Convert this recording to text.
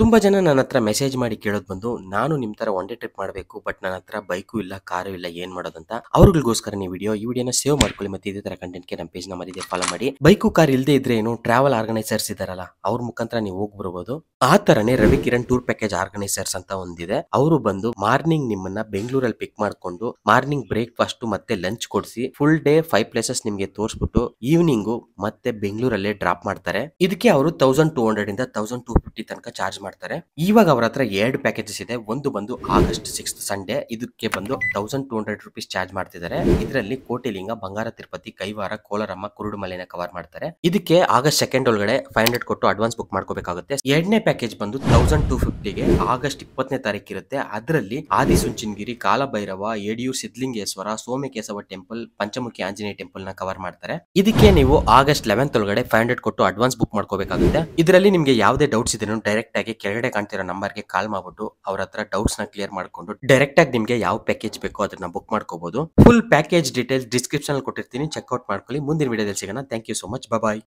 ತುಂಬ ಜನ ನನ್ನ ಹತ್ರ ಮೆಸೇಜ್ ಮಾಡಿ ಕೇಳೋದು ಬಂದು ನಾನು ನಿಮ್ ತರ ಒನ್ ಡೇ ಟ್ರಿಪ್ ಮಾಡಬೇಕು ಬಟ್ ನನ್ನ ಹತ್ರ ಬೈಕು ಇಲ್ಲ ಕಾರು ಇಲ್ಲ ಏನು ಮಾಡೋದಂತ ಅವ್ರಿಗೋಸ್ಕರ ನೀವು ವಿಡಿಯೋ ಈ ವಿಡಿಯೋನ ಸೇವ್ ಮಾಡ್ಕೊಳ್ಳಿ ಮತ್ತೆ ಇದೇ ಕಂಟೆಂಟ್ ಕಂಟೆಂಟ್ಗೆ ನಮ್ಮ ಪೇಜ್ನ ಮರಿದೆ ಫಾಲೋ ಮಾಡಿ ಬೈಕು ಕಾರ್ ಇಲ್ಲದೆ ಇದ್ರೆ ಏನು ಟ್ರಾವೆಲ್ ಆರ್ಗನೈಸರ್ಸ್ ಇದಾರಲ್ಲ ಅವ್ರ ಮುಖಾಂತರ ನೀವು ಹೋಗಿ ಆ ತರನೇ Ravi Kiran tour package organisers ಅಂತ ಒಂದಿದೆ ಅವರು ಬಂದು ಮಾರ್ನಿಂಗ್ ನಿಮ್ಮನ್ನ ಬೆಂಗಳೂರಲ್ಲಿ ಪಿಕ್ ಮಾಡಿಕೊಂಡು ಮಾರ್ನಿಂಗ್ ಬ್ರೇಕ್ಫಾಸ್ಟ್ ಮತ್ತೆ ಲಂಚ್ ಕೊಡಿಸಿ ಫುಲ್ ಡೇ ಫೈವ್ ಪ್ಲೇಸಸ್ ನಿಮಗೆ ತೋರಿಸ್ಬಿಟ್ಟು ಈವ್ನಿಂಗು ಮತ್ತೆ ಬೆಂಗಳೂರಲ್ಲೇ ಡ್ರಾಪ್ ಮಾಡ್ತಾರೆ ಇದಕ್ಕೆ ಅವರು ತೌಸಂಡ್ ಟೂ ಹಂಡ್ರೆಡ್ ಇಂದ ತೌಸಂಡ್ ಟೂ ಫಿಫ್ಟಿ ತನಕ ಚಾರ್ಜ್ ಮಾಡ್ತಾರೆ ಮಾಡ್ತಾರೆ ಇವಾಗ ಅವ್ರ ಹತ್ರ ಎರಡು ಪ್ಯಾಕೇಜಸ್ ಇದೆ ಒಂದು ಬಂದು ಆಗಸ್ಟ್ ಸಿಕ್ಸ್ ಸಂಡೇ ಇದಕ್ಕೆ ಬಂದು thousand two hundred rupees charge ಮಾಡ್ತಿದ್ದಾರೆ ಇದರಲ್ಲಿ ಕೋಟಿಲಿಂಗ ಬಂಗಾರ ತಿರುಪತಿ ಕೈವಾರ ಕೋಲಾರಮ್ಮ ಕುರುಡುಮಲೆನ ಕವರ್ ಮಾಡ್ತಾರೆ ಇದಕ್ಕೆ ಆಗಸ್ಟ್ ಸೆಕೆಂಡ್ ಒಳಗಡೆ ಫೈವ್ ಹಂಡ್ರೆಡ್ ಕೊಟ್ಟು ಅಡ್ವಾನ್ಸ್ ಬುಕ್ ಮಾಡ್ಕೋಬೇಕಾಗುತ್ತೆ ಎರಡನೇ ಪ್ಯಾಕೇಜ್ ಬಂದು ತೌಸಂಡ್ ಟೂ ಫಿಫ್ಟಿಗೆ ಆಗಸ್ಟ್ ಇಪ್ಪತ್ತನೇ ತಾರೀಕು ಇರುತ್ತೆ ಅದರಲ್ಲಿ ಆದಿಸುಂಚನಗಿರಿ ಕಾಲಭೈರವ ಎಡಿಯು ಸಿದ್ಲಿಂಗೇಶ್ವರ ಸೋಮಕೇಶವ ಟೆಂಪಲ್ ಪಂಚಮುಖಿ ಆಂಜನೇಯ ಟೆಂಪಲ್ ನ ಕವರ್ ಮಾಡ್ತಾರೆ ಇದಕ್ಕೆ ನೀವು ಆಗಸ್ಟ್ ಲೆವೆಂತ್ ಒಳಗಡೆ ಫೈವ್ ಹಂಡ್ರೆಡ್ ಕೊಟ್ಟು ಅಡ್ವಾನ್ಸ್ ಬುಕ್ ಮಾಡ್ಕೋಬೇಕಾಗುತ್ತೆ ಇದರಲ್ಲಿ ನಿಮಗೆ ಯಾವುದೇ ಡೌಟ್ಸ್ ಇದ್ರೂ ಡೈರೆಕ್ಟ್ ಆಗಿ ಕೆಳಗಡೆ ಕಾಣ್ತಿರೋ ನಂಬರ್ಗೆ ಕಾಲ್ ಮಾಡ್ಬಿಟ್ಟು ಅವ್ರ ಹತ್ರ ಡೌಟ್ಸ್ ನ ಕ್ಲಿಯರ್ ಮಾಡ್ಕೊಂಡು ಡೈರೆಕ್ಟ್ ಆಗಿ ನಿಮ್ಗೆ ಯಾವ ಪ್ಯಾಕೇಜ್ ಬೇಕೋ ಅದನ್ನ ಬುಕ್ ಮಾಡ್ಕೋಬಹುದು ಫುಲ್ ಪ್ಯಾಕೇಜ್ ಡೀಟೇಲ್ಸ್ ಡಿಸ್ಕ್ರಿಪ್ಷನ್ ಕೊಟ್ಟಿರ್ತೀನಿ ಚೆಕ್ಔಟ್ ಮಾಡ್ಕೊಳ್ಳಿ ಮುಂದಿನ ವಿಡಿಯೋದಲ್ಲಿ ಸಿಗೋಣ thank you so much bye